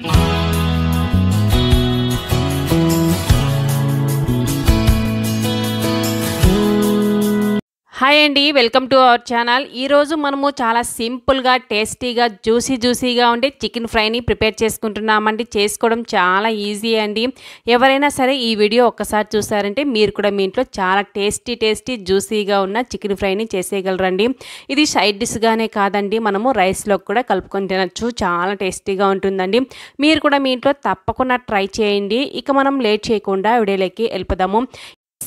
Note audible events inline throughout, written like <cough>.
Mm-hmm. <laughs> Hi అండి welcome to our channel ఈరోజు మనము చాలా సింపుల్గా టేస్టీగా జ్యూసీ జ్యూసీగా ఉండే చికెన్ ఫ్రైని ప్రిపేర్ చేసుకుంటున్నామండి చేసుకోవడం చాలా ఈజీ అండి ఎవరైనా సరే ఈ వీడియో ఒక్కసారి చూసారంటే మీరు కూడా మీ ఇంట్లో చాలా టేస్టీ టేస్టీ జ్యూసీగా ఉన్న చికెన్ ఫ్రైని చేసేయగలరండి ఇది సైడ్ డిష్గానే కాదండి మనము రైస్లో కూడా కలుపుకొని తినచ్చు చాలా టేస్టీగా ఉంటుందండి మీరు కూడా మీ ఇంట్లో తప్పకుండా ట్రై చేయండి ఇక మనం లేట్ చేయకుండా వీడియోలోకి వెళ్ళిపోదాము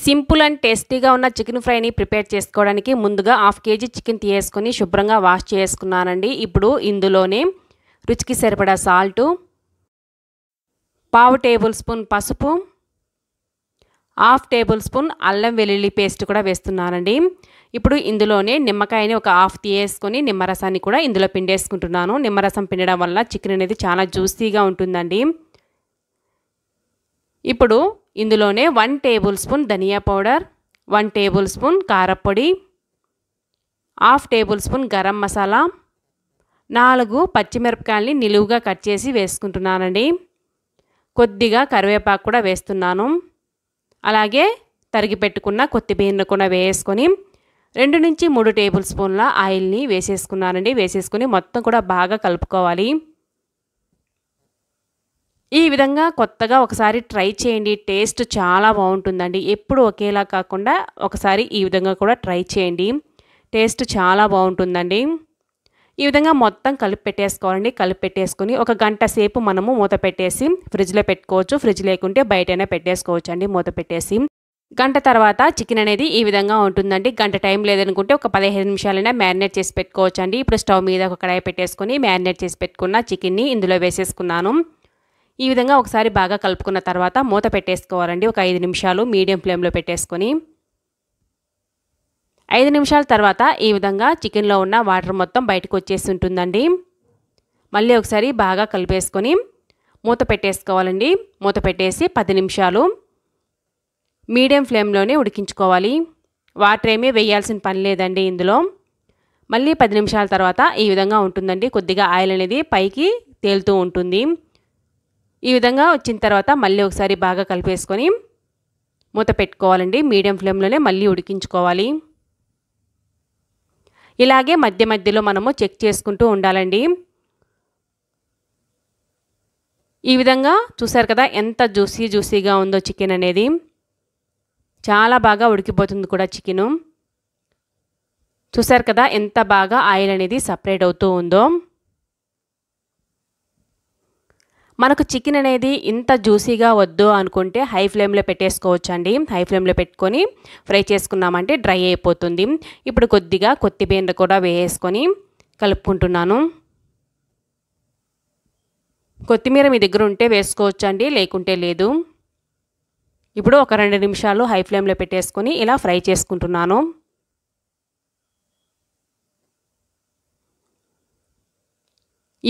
సింపుల్ అండ్ టేస్టీగా ఉన్న చికెన్ ఫ్రైని ప్రిపేర్ చేసుకోవడానికి ముందుగా హాఫ్ కేజీ చికెన్ తీసేసుకొని శుభ్రంగా వాష్ చేసుకున్నానండి ఇప్పుడు ఇందులోనే రుచికి సరిపడా సాల్టు పావు టేబుల్ స్పూన్ పసుపు హాఫ్ టేబుల్ స్పూన్ అల్లం వెల్లుల్లి పేస్ట్ కూడా వేస్తున్నానండి ఇప్పుడు ఇందులోనే నిమ్మకాయని ఒక హాఫ్ తీయేసుకొని నిమ్మరసాన్ని కూడా ఇందులో పిండేసుకుంటున్నాను నిమ్మరసం పిండడం వల్ల చికెన్ అనేది చాలా జ్యూసీగా ఉంటుందండి ఇప్పుడు ఇందులోనే వన్ టేబుల్ స్పూన్ ధనియా పౌడర్ వన్ టేబుల్ స్పూన్ కారపొడి half tablespoon garam masala నాలుగు పచ్చిమిరపకాయల్ని నిలువుగా కట్ చేసి వేసుకుంటున్నానండి కొద్దిగా కరివేపాకు కూడా వేస్తున్నాను అలాగే తరిగి పెట్టుకున్న కొత్తిమీరను కూడా వేసుకొని రెండు నుంచి మూడు టేబుల్ స్పూన్ల ఆయిల్ని వేసేసుకున్నానండి వేసేసుకుని మొత్తం కూడా బాగా కలుపుకోవాలి ఈ విధంగా కొత్తగా ఒకసారి ట్రై చేయండి టేస్ట్ చాలా బాగుంటుందండి ఎప్పుడు ఒకేలా కాకుండా ఒకసారి ఈ విధంగా కూడా ట్రై చేయండి టేస్ట్ చాలా బాగుంటుందండి ఈ విధంగా మొత్తం కలిపి పెట్టేసుకోవాలండి కలిపి పెట్టేసుకొని ఒక గంట సేపు మనము మూత పెట్టేసి ఫ్రిడ్జ్లో పెట్టుకోవచ్చు ఫ్రిడ్జ్ లేకుంటే బయటైనా పెట్టేసుకోవచ్చు అండి మూత పెట్టేసి గంట తర్వాత చికెన్ అనేది ఈ విధంగా ఉంటుందండి గంట టైం లేదనుకుంటే ఒక పదిహేను నిమిషాలైనా మ్యారినేట్ చేసి పెట్టుకోవచ్చు అండి ఇప్పుడు స్టవ్ మీద ఒక కడాయి పెట్టేసుకొని మ్యారినేట్ చేసి పెట్టుకున్న చికెన్ని ఇందులో వేసేసుకున్నాను ఈ విధంగా ఒకసారి బాగా కలుపుకున్న తర్వాత మూత పెట్టేసుకోవాలండి ఒక ఐదు నిమిషాలు మీడియం ఫ్లేమ్లో పెట్టేసుకొని ఐదు నిమిషాల తర్వాత ఈ విధంగా చికెన్లో ఉన్న వాటర్ మొత్తం బయటకు వచ్చేసి ఉంటుందండి మళ్ళీ ఒకసారి బాగా కలిపేసుకొని మూత పెట్టేసుకోవాలండి మూత పెట్టేసి పది నిమిషాలు మీడియం ఫ్లేమ్లోనే ఉడికించుకోవాలి వాటర్ ఏమీ వేయాల్సిన పని లేదండి ఇందులో మళ్ళీ పది నిమిషాల తర్వాత ఈ విధంగా ఉంటుందండి కొద్దిగా ఆయిల్ అనేది పైకి తేలుతూ ఉంటుంది ఈ విధంగా వచ్చిన తర్వాత మళ్ళీ ఒకసారి బాగా కలిపేసుకొని మూత పెట్టుకోవాలండి మీడియం ఫ్లేమ్లోనే మళ్ళీ ఉడికించుకోవాలి ఇలాగే మధ్య మధ్యలో మనము చెక్ చేసుకుంటూ ఉండాలండి ఈ విధంగా చూసారు కదా ఎంత జ్యూసీ జ్యూసీగా ఉందో చికెన్ అనేది చాలా బాగా ఉడికిపోతుంది కూడా చికెను చూసారు కదా ఎంత బాగా ఆయిల్ అనేది సపరేట్ అవుతూ ఉందో మనకు చికెన్ అనేది ఇంత జ్యూసీగా వద్దు అనుకుంటే హై ఫ్లేమ్లో పెట్టేసుకోవచ్చు అండి హై ఫ్లేమ్లో పెట్టుకొని ఫ్రై చేసుకున్నామంటే డ్రై అయిపోతుంది ఇప్పుడు కొద్దిగా కొత్తిమీర కూడా వేసుకొని కలుపుకుంటున్నాను కొత్తిమీర మీ దగ్గర ఉంటే వేసుకోవచ్చు అండి లేకుంటే లేదు ఇప్పుడు ఒక రెండు నిమిషాలు హై ఫ్లేమ్లో పెట్టేసుకొని ఇలా ఫ్రై చేసుకుంటున్నాను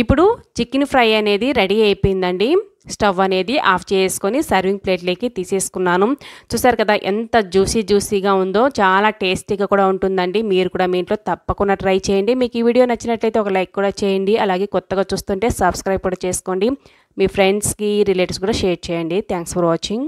ఇప్పుడు చికెన్ ఫ్రై అనేది రెడీ అయిపోయిందండి స్టవ్ అనేది ఆఫ్ చేసుకొని సర్వింగ్ ప్లేట్లోకి తీసేసుకున్నాను చూసారు కదా ఎంత జ్యూసీ జ్యూసీగా ఉందో చాలా టేస్టీగా కూడా ఉంటుందండి మీరు కూడా మీ ఇంట్లో తప్పకుండా ట్రై చేయండి మీకు ఈ వీడియో నచ్చినట్లయితే ఒక లైక్ కూడా చేయండి అలాగే కొత్తగా చూస్తుంటే సబ్స్క్రైబ్ కూడా చేసుకోండి మీ ఫ్రెండ్స్కి రిలేటివ్స్ కూడా షేర్ చేయండి థ్యాంక్స్ ఫర్ వాచింగ్